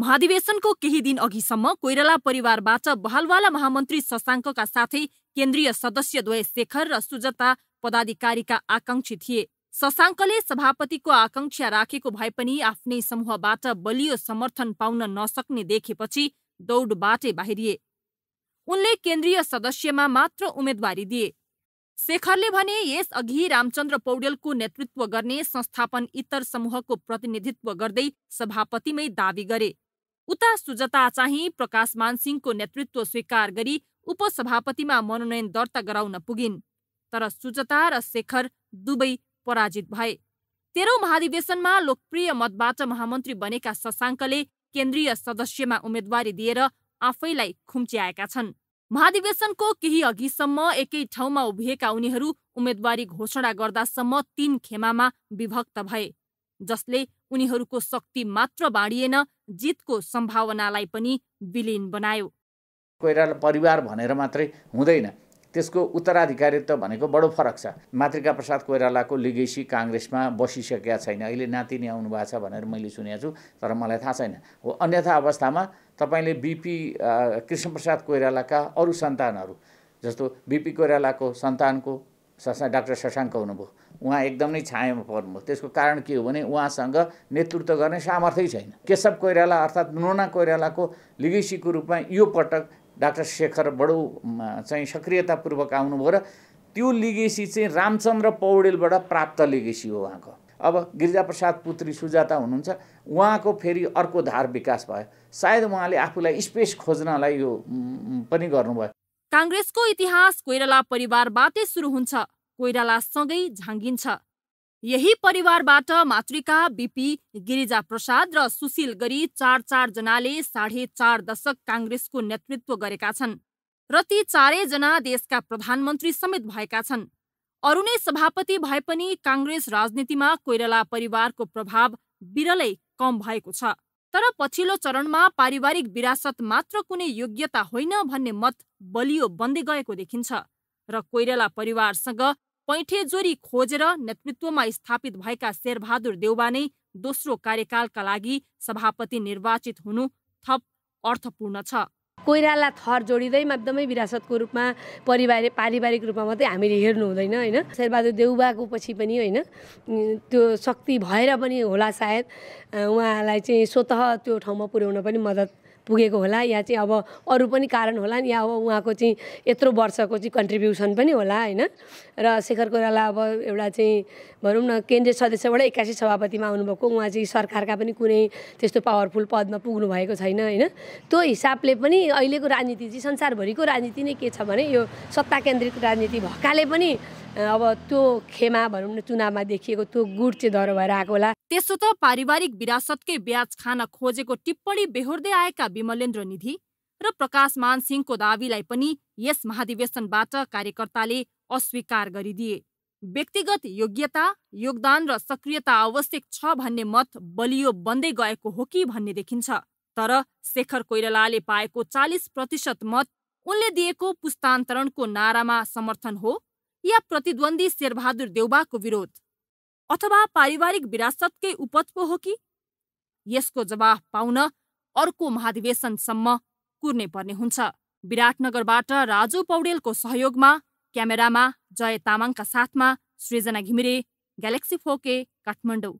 महाधिवेशनको केही दिन अघिसम्म कोइराला परिवारबाट बहालवाला महामन्त्री शशाङ्कका साथै केन्द्रीय सदस्यद्वय शेखर र सुजता पदाधिकारीका आकाङ्क्षी थिए शशाङ्कले सभापतिको आकाङ्क्षा राखेको भए पनि आफ्नै समूहबाट बलियो समर्थन पाउन नसक्ने देखेपछि दौडबाटै बाहिरिए उनले केन्द्रीय सदस्यमा मात्र उम्मेद्वारी दिए शेखरले भने यसअघि रामचन्द्र पौडेलको नेतृत्व गर्ने संस्थापन इतर समूहको प्रतिनिधित्व गर्दै सभापतिमै दावी गरे उता सुजता चाहिँ प्रकाश मानसिंहको नेतृत्व स्वीकार गरी उपसभापतिमा मनोनयन दर्ता गराउन पुगिन् तर सुजता र शेखर दुवै पराजित भए तेह्रौँ महाधिवेशनमा लोकप्रिय मतबाट महामन्त्री बनेका शशाङ्कले केन्द्रीय सदस्यमा उम्मेद्वारी दिएर आफैलाई खुम्च्याएका छन् महाधिवेशनको केही अघिसम्म एकै ठाउँमा उभिएका उनीहरू उम्मेद्वारी घोषणा गर्दासम्म तीन खेमामा विभक्त भए जसले उनीहरूको शक्ति मात्र बाँडिएन जितको सम्भावनालाई पनि विलिन बनायो कोइराला परिवार भनेर मात्रै हुँदैन त्यसको उत्तराधिकारित्व भनेको बडो फरक छ मातृका प्रसाद कोइरालाको लिगेसी काङ्ग्रेसमा बसिसकेका छैन अहिले नातिनी आउनु भएको छ भनेर मैले सुनेको छु तर मलाई थाहा छैन हो अन्यथा अवस्थामा तपाईँले बिपी कृष्णप्रसाद कोइरालाका अरू सन्तानहरू जस्तो बिपी कोइरालाको सन्तानको ससा डाक्टर शशाङ्क हुनुभयो उहाँ एकदमै छायामा पर्नुभयो त्यसको कारण के हो भने उहाँसँग नेतृत्व गर्ने सामर्थ्य छैन केशव कोइराला अर्थात् नुना कोइरालाको लिगेसीको रूपमा यो पटक डाक्टर शेखर बडो चाहिँ सक्रियतापूर्वक आउनुभयो र त्यो लिगेसी चाहिँ रामचन्द्र पौडेलबाट प्राप्त लिगेसी हो उहाँको अब गिरिजाप्रसाद पुत्री सुजाता हुनुहुन्छ उहाँको फेरि अर्को धार विकास भयो सायद उहाँले आफूलाई स्पेस खोज्नलाई यो पनि गर्नुभयो काङ्ग्रेसको इतिहास कोइराला परिवारबाटै सुरु हुन्छ कोइरालासँगै झाँगिन्छ यही परिवारबाट मातृका बिपी गिरिजा प्रसाद र सुशील गरी चार चार जनाले साढे चार दशक काङ्ग्रेसको नेतृत्व गरेका छन् र ती चारैजना देशका प्रधानमन्त्री समेत भएका छन् अरू नै सभापति भए पनि काङ्ग्रेस राजनीतिमा कोइराला परिवारको प्रभाव विरलै कम भएको छ तर पछिल्लो चरणमा पारिवारिक विरासत मात्र कुनै योग्यता होइन भन्ने मत बलियो बन्दै गएको देखिन्छ र कोइराला परिवारसँग जोरी खोजेर नेतृत्वमा स्थापित भएका शेरबहादुर देउवा नै दोस्रो कार्यकालका लागि सभापति निर्वाचित हुनु थप अर्थपूर्ण छ कोइराला थर जोडिँदैमा एकदमै विरासतको रूपमा परिवार पारिवारिक रूपमा मात्रै हामीले हेर्नु हुँदैन होइन शेरबहादुर देउबाको पछि पनि होइन त्यो शक्ति भएर पनि होला सायद उहाँलाई चाहिँ स्वत त्यो ठाउँमा पुर्याउन पनि मद्दत पुगेको होला या चाहिँ अब अरू पनि कारण होला नि या अब उहाँको चाहिँ यत्रो वर्षको चाहिँ कन्ट्रिब्युसन पनि होला होइन र शेखर कोइराला अब एउटा चाहिँ भनौँ न केन्द्रीय सदस्यबाट एक्कासी सभापतिमा आउनुभएको उहाँ चाहिँ सरकारका पनि कुनै त्यस्तो पावरफुल पदमा पुग्नु भएको छैन होइन त्यो हिसाबले पनि अहिलेको राजनीति चाहिँ संसारभरिको राजनीति नै के छ भने यो सत्ता केन्द्रित राजनीति भएकाले पनि अब त्यो खेमा भनौँ न चुनावमा देखिएको त्यो गुड चाहिँ धरो भएर आएको होला त्यसो त पारिवारिक विरासतकै ब्याज खान खोजेको टिप्पणी बेहोर्दै आएका विमलेन्द्र निधि र प्रकाश सिंहको दावीलाई पनि यस महाधिवेशनबाट कार्यकर्ताले अस्वीकार गरिदिए व्यक्तिगत योग्यता योगदान र सक्रियता आवश्यक छ भन्ने मत बलियो बन्दै गएको हो कि भन्ने देखिन्छ तर शेखर कोइरालाले पाएको चालिस प्रतिशत मत उनले दिएको पुस्तान्तरणको नारामा समर्थन हो या प्रतिद्वन्दी शेरबहादुर देउबाको विरोध अथवा पारिवारिक विरासतकै उपज हो कि यसको जवाफ पाउन अर्को महाधिवेशनसम्म कुर्ने पर्ने हुन्छ विराटनगरबाट राजु पौडेलको सहयोगमा क्यामेरामा जय तामाङका साथमा सृजना घिमिरे ग्यालेक्सी फोके काठमाडौँ